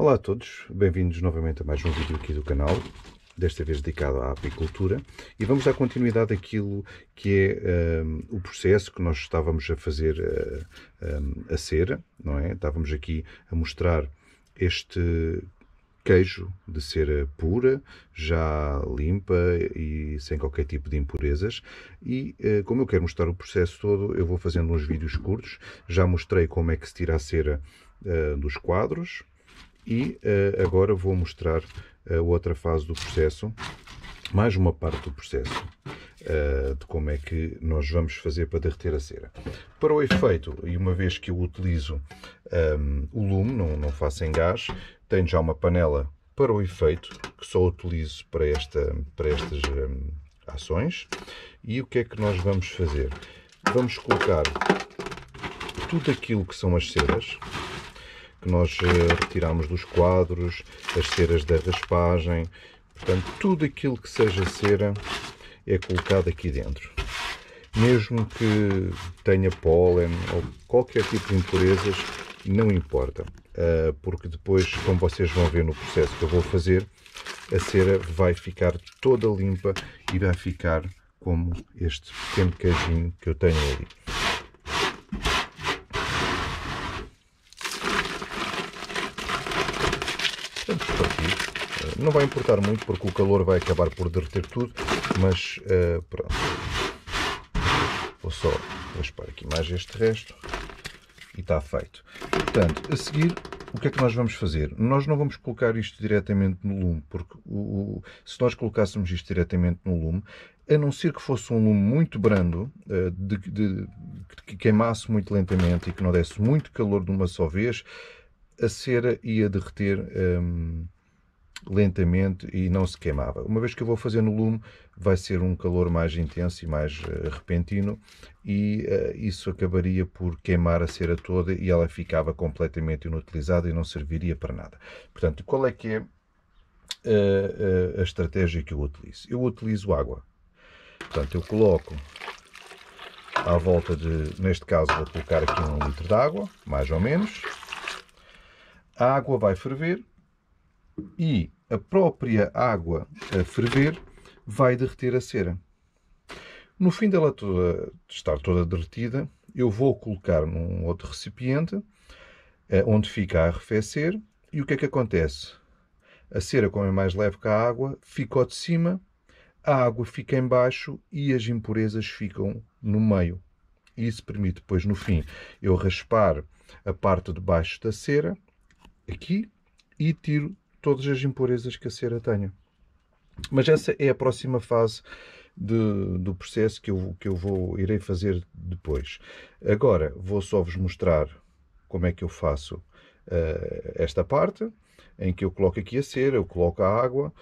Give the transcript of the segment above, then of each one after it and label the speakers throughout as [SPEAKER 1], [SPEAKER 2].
[SPEAKER 1] Olá a todos, bem-vindos novamente a mais um vídeo aqui do canal, desta vez dedicado à apicultura, e vamos dar continuidade àquilo que é um, o processo que nós estávamos a fazer uh, eh, um, a cera, não é? Estávamos aqui a mostrar este queijo de cera pura, já limpa e sem qualquer tipo de impurezas. E eh, como eu quero mostrar o processo todo, eu vou fazendo uns vídeos curtos. Já mostrei como é que se tira a cera eh, dos quadros, e uh, agora vou mostrar a eh, outra fase do processo, mais uma parte do processo, uh, de como é que nós vamos fazer para derreter a cera. Para o efeito, e uma vez que eu utilizo um, ehm, o lume, não, não faço em gás, tenho já uma panela para o efeito, que só utilizo para, esta, para estas um, ehm, ações. E o que é que nós vamos fazer? Vamos colocar tudo aquilo que são as ceras, que nós eh, retiramos dos quadros, as ceras da raspagem, portanto tudo aquilo que seja cera é colocado aqui dentro. Mesmo que tenha pólen ou qualquer tipo de impurezas, não importa, ah, porque depois, como vocês vão ver no processo que eu vou fazer, a cera vai ficar toda limpa e vai ficar como este pequeno queijinho que eu tenho ali. por Não vai importar muito porque o calor vai acabar por derreter tudo, mas uh, pronto. Vou só raspar aqui mais este resto e está feito. Portanto, a seguir o que é que nós vamos fazer? Nós não vamos colocar isto diretamente no lume, porque o, o, se nós colocássemos isto diretamente no lume, a não ser que fosse um lume muito brando, eh, de, de, que queimasse muito lentamente e que não desse muito calor de uma só vez, a cera ia derreter hum, lentamente e não se queimava. Uma vez que eu vou fazer no lume, vai ser um calor mais intenso e mais uh, repentino, e uh, isso acabaria por queimar a cera toda e ela ficava completamente inutilizada e não serviria para nada. Portanto, qual é que é a, eh, a estratégia que eu utilizo? Eu utilizo água. Portanto, eu coloco à volta de, neste caso, vou colocar aqui um litro de água, mais ou menos a água vai ferver e a própria água a ferver vai derreter a cera. No fim dela toda, estar toda derretida, eu vou colocar num outro recipiente eh, onde fica a arrefecer e o que é que acontece? A cera, como é mais leve que a água, ficou de cima, a água fica embaixo e as impurezas ficam no meio. Isso permite depois, no fim, eu raspar a parte de baixo da cera aqui e tiro todas as impurezas que a cera tenha. Mas essa é a próxima fase de, do processo que eu, que eu vou, irei fazer depois. Agora vou só vos mostrar como é que eu faço uh, esta parte, em que eu coloco aqui a cera, eu coloco a água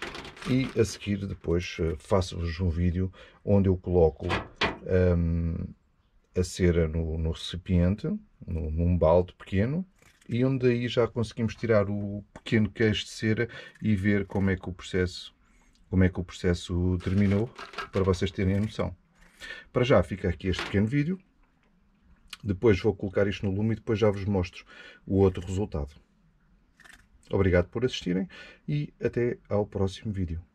[SPEAKER 1] e a seguir depois uh, faço-vos um vídeo onde eu coloco um, ehm, a cera no, no recipiente, no, num balde pequeno, e onde aí já conseguimos tirar o pequeno queijo de cera e ver como é que o processo, como é que o processo terminou, para vocês terem a noção. Para já fica aqui este pequeno vídeo, depois vou colocar isto no lume e depois já vos mostro o outro resultado. Obrigado por assistirem e até ao próximo vídeo.